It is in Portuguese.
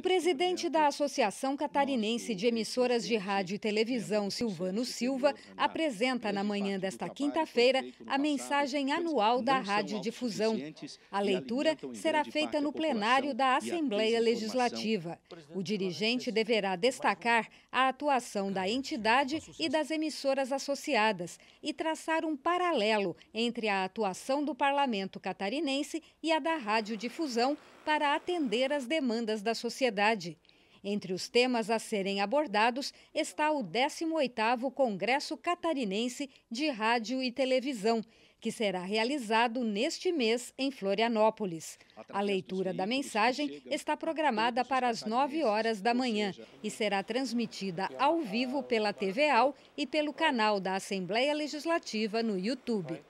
O presidente da Associação Catarinense de Emissoras de Rádio e Televisão, Silvano Silva, apresenta na manhã desta quinta-feira a mensagem anual da Radiodifusão. A leitura será feita no plenário da Assembleia Legislativa. O dirigente deverá destacar a atuação da entidade e das emissoras associadas e traçar um paralelo entre a atuação do parlamento catarinense e a da radiodifusão para atender às demandas da sociedade sociedade. Entre os temas a serem abordados está o 18º Congresso Catarinense de Rádio e Televisão, que será realizado neste mês em Florianópolis. A leitura da mensagem está programada para as 9 horas da manhã e será transmitida ao vivo pela TV AL e pelo canal da Assembleia Legislativa no YouTube.